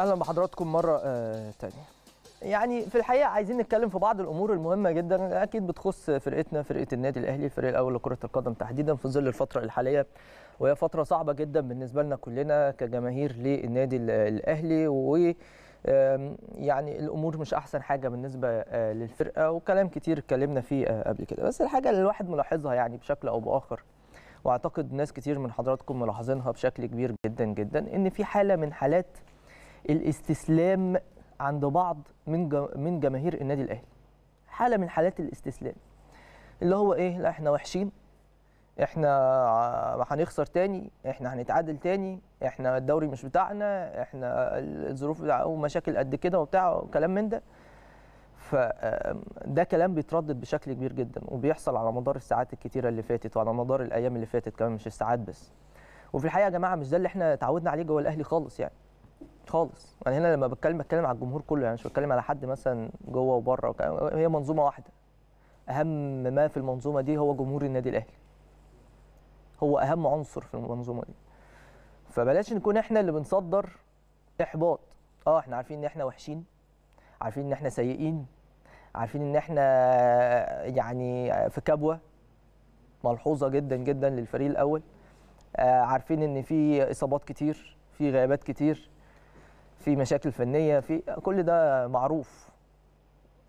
اهلا بحضراتكم مره آه، تانية يعني في الحقيقه عايزين نتكلم في بعض الامور المهمه جدا اكيد بتخص فرقتنا فرقه النادي الاهلي الفريق الاول لكره القدم تحديدا في ظل الفتره الحاليه وهي فتره صعبه جدا بالنسبه لنا كلنا كجماهير للنادي الاهلي و يعني الامور مش احسن حاجه بالنسبه آه، للفرقه وكلام كتير اتكلمنا فيه آه، قبل كده بس الحاجه اللي الواحد ملاحظها يعني بشكل او باخر واعتقد ناس كتير من حضراتكم ملاحظينها بشكل كبير جدا جدا ان في حاله من حالات الاستسلام عند بعض من من جماهير النادي الاهلي حاله من حالات الاستسلام اللي هو ايه لا احنا وحشين احنا هنخسر تاني احنا هنتعادل تاني احنا الدوري مش بتاعنا احنا الظروف ومشاكل قد كده وبتاع وكلام من ده فده كلام بيتردد بشكل كبير جدا وبيحصل على مدار الساعات الكتيره اللي فاتت وعلى مدار الايام اللي فاتت كمان مش الساعات بس وفي الحقيقه يا جماعه مش ده اللي احنا اتعودنا عليه جوه الاهلي خالص يعني خالص انا يعني هنا لما بتكلم بتكلم على الجمهور كله يعني مش بتكلم على حد مثلا جوه وبره هي منظومه واحده اهم ما في المنظومه دي هو جمهور النادي الاهلي هو اهم عنصر في المنظومه دي فبلاش نكون احنا اللي بنصدر احباط اه احنا عارفين ان احنا وحشين عارفين ان احنا سيئين عارفين ان احنا يعني في كبوه ملحوظه جدا جدا للفريق الاول آه، عارفين ان في اصابات كتير في غيابات كتير في مشاكل فنيه في كل ده معروف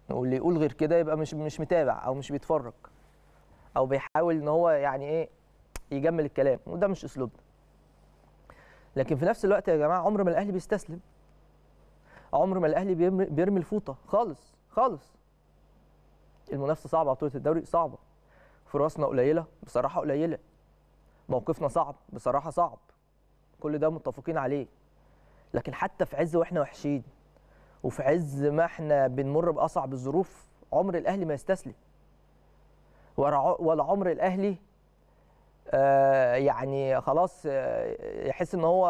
واللي يقول غير كده يبقى مش مش متابع او مش بيتفرج او بيحاول ان هو يعني ايه يجمل الكلام وده مش اسلوبنا لكن في نفس الوقت يا جماعه عمر ما الاهلي بيستسلم عمر ما الاهلي بيرمي الفوطه خالص خالص المنافسه صعبه على بطوله الدوري صعبه فرصنا قليله بصراحه قليله موقفنا صعب بصراحه صعب كل ده متفقين عليه لكن حتى في عز واحنا وحشين وفي عز ما احنا بنمر باصعب الظروف عمر الاهلي ما يستسلم ولا عمر الاهلي آه، يعني خلاص آه، يحس ان هو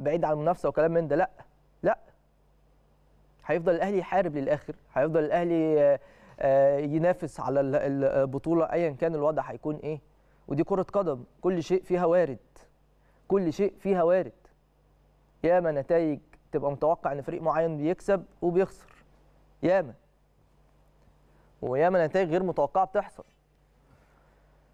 بعيد عن المنافسه وكلام من ده لا لا هيفضل الاهلي يحارب للاخر هيفضل الاهلي آه، ينافس على البطوله ايا كان الوضع هيكون ايه ودي كره قدم كل شيء فيها وارد كل شيء فيها وارد ياما نتائج تبقى متوقع ان فريق معين بيكسب وبيخسر ياما وياما نتائج غير متوقعه بتحصل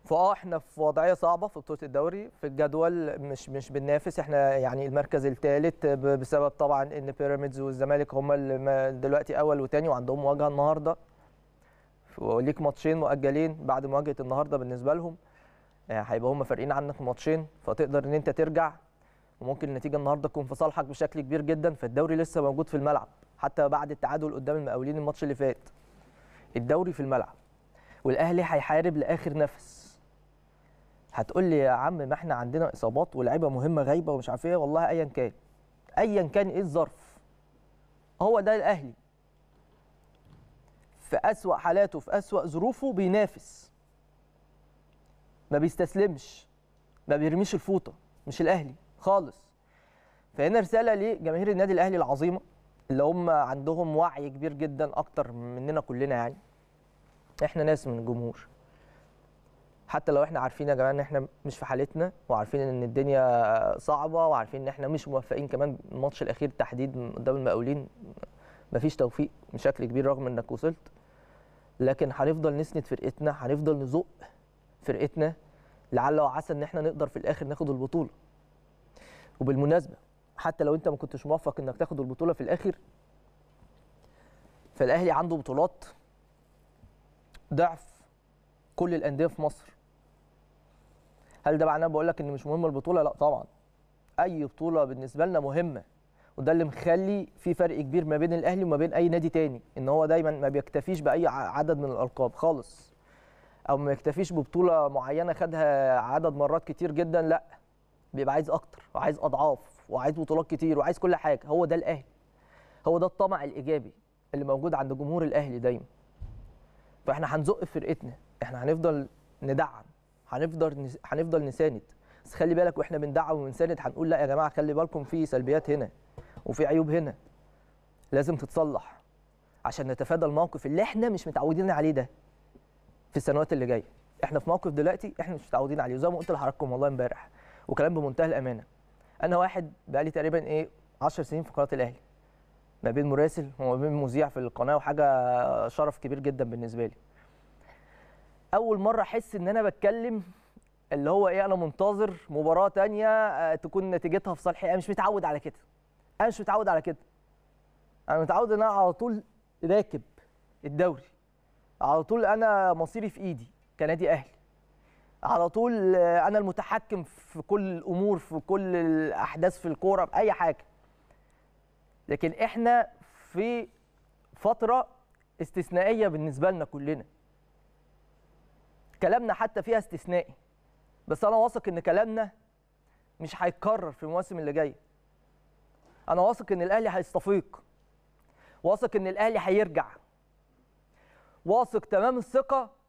فاه احنا في وضعيه صعبه في بطوله الدوري في الجدول مش مش بننافس احنا يعني المركز الثالث بسبب طبعا ان بيراميدز والزمالك هم اللي دلوقتي اول وثاني وعندهم مواجهه النهارده وليك ماتشين مؤجلين بعد مواجهه النهارده بالنسبه لهم آه، هيبقى هم فارقين عنك ماتشين فتقدر ان انت ترجع وممكن النتيجه النهارده تكون في صالحك بشكل كبير جدا فالدوري لسه موجود في الملعب حتى بعد التعادل قدام المقاولين الماتش اللي فات الدوري في الملعب والاهلي هيحارب لاخر نفس هتقول لي يا عم ما احنا عندنا اصابات ولاعيبه مهمه غايبه ومش عارف ايه والله ايا كان ايا كان ايه الظرف هو ده الاهلي في اسوا حالاته في اسوا ظروفه بينافس ما بيستسلمش ما بيرميش الفوطه مش الاهلي خالص فهنا رساله لجماهير النادي الاهلي العظيمه اللي هم عندهم وعي كبير جدا اكتر مننا كلنا يعني احنا ناس من الجمهور حتى لو احنا عارفين يا جماعه ان احنا مش في حالتنا وعارفين ان الدنيا صعبه وعارفين ان احنا مش موفقين كمان الماتش الاخير تحديد قدام المقاولين مفيش توفيق بشكل كبير رغم انك وصلت لكن هنفضل نسند فرقتنا هنفضل نزق فرقتنا لعل وعسى ان احنا نقدر في الاخر ناخد البطوله وبالمناسبه حتى لو انت ما كنتش موفق انك تاخد البطوله في الاخر فالاهلي عنده بطولات ضعف كل الانديه في مصر هل ده معناه بقول لك ان مش مهم البطوله لا طبعا اي بطوله بالنسبه لنا مهمه وده اللي مخلي في فرق كبير ما بين الاهلي وما بين اي نادي تاني ان هو دايما ما بيكتفيش باي عدد من الالقاب خالص او ما يكتفيش ببطوله معينه خدها عدد مرات كتير جدا لا بيبقى عايز اكتر وعايز اضعاف وعايز بطولات كتير وعايز كل حاجه هو ده الاهلي هو ده الطمع الايجابي اللي موجود عند جمهور الاهلي دايما فاحنا هنزق فرقتنا احنا هنفضل ندعم هنفضل نس... هنفضل نساند بس خلي بالك واحنا بندعم وبنساند هنقول لا يا جماعه خلي بالكم في سلبيات هنا وفي عيوب هنا لازم تتصلح عشان نتفادى الموقف اللي احنا مش متعودين عليه ده في السنوات اللي جايه احنا في موقف دلوقتي احنا مش متعودين عليه وزي ما قلت لحضراتكم والله امبارح وكلام بمنتهى الامانه انا واحد بقالي تقريبا ايه 10 سنين في قناه الاهلي ما بين مراسل وما بين مذيع في القناه وحاجه شرف كبير جدا بالنسبه لي اول مره احس ان انا بتكلم اللي هو ايه انا منتظر مباراه تانية آه، تكون نتيجتها في صالحي انا مش متعود على كده انا مش متعود على كده انا متعود ان انا على طول راكب الدوري على طول انا مصيري في ايدي كنادي اهلي على طول انا المتحكم في كل الامور في كل الاحداث في الكوره في اي حاجه لكن احنا في فتره استثنائيه بالنسبه لنا كلنا كلامنا حتى فيها استثنائي بس انا واثق ان كلامنا مش هيتكرر في المواسم اللي جايه انا واثق ان الاهلي هيستفيق واثق ان الاهلي هيرجع واثق تمام الثقه